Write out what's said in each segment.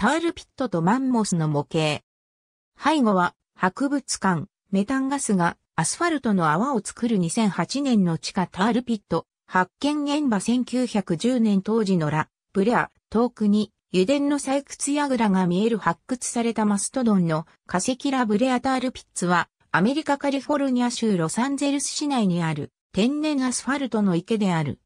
タールピットとマンモスの模型。背後は、博物館、メタンガスがアスファルトの泡を作る2008年の地下タールピット、発見現場1910年当時のラ、ブレア、遠くに油田の採掘やぐらが見える発掘されたマストドンの化石ラブレアタールピッツは、アメリカカリフォルニア州ロサンゼルス市内にある天然アスファルトの池である。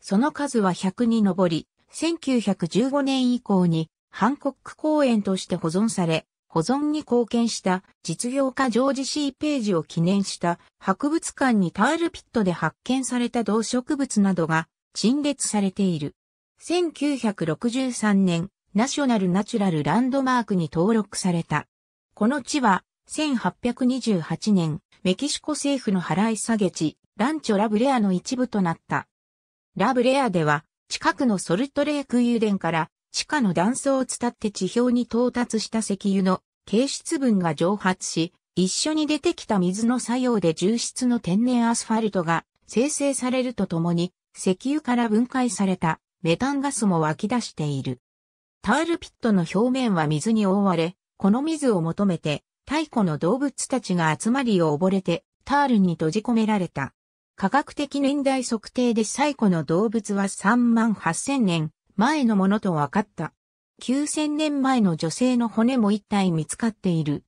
その数は100に上り、1915年以降にハンコック公園として保存され、保存に貢献した実業家ジョージシー・ページを記念した博物館にタールピットで発見された動植物などが陳列されている。1963年、ナショナルナチュラルランドマークに登録された。この地は、1828年、メキシコ政府の払い下げ地、ランチョラブレアの一部となった。ラブレアでは、近くのソルトレーク油田から地下の断層を伝って地表に到達した石油の形質分が蒸発し、一緒に出てきた水の作用で重質の天然アスファルトが生成されるとともに、石油から分解されたメタンガスも湧き出している。タールピットの表面は水に覆われ、この水を求めて太古の動物たちが集まりを溺れてタールに閉じ込められた。科学的年代測定で最古の動物は3万8000年、前のものと分かった。9000年前の女性の骨も一体見つかっている。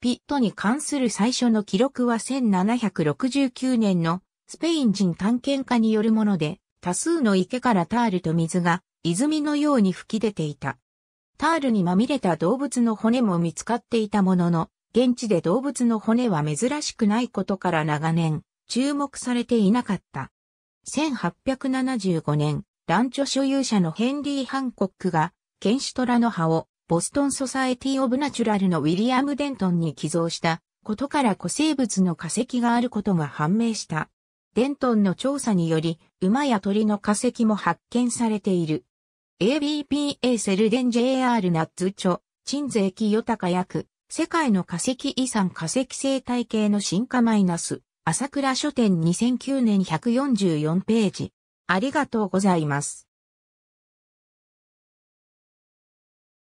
ピットに関する最初の記録は1769年のスペイン人探検家によるもので、多数の池からタールと水が泉のように吹き出ていた。タールにまみれた動物の骨も見つかっていたものの、現地で動物の骨は珍しくないことから長年注目されていなかった。1875年、ランチョ所有者のヘンリー・ハンコックが、ケンシトラの葉を、ボストン・ソサエティ・オブ・ナチュラルのウィリアム・デントンに寄贈したことから古生物の化石があることが判明した。デントンの調査により、馬や鳥の化石も発見されている。ABPA セルデン JR ナッツ著、鎮西木豊役、世界の化石遺産化石生態系の進化マイナス、朝倉書店2009年144ページ。ありがとうございます。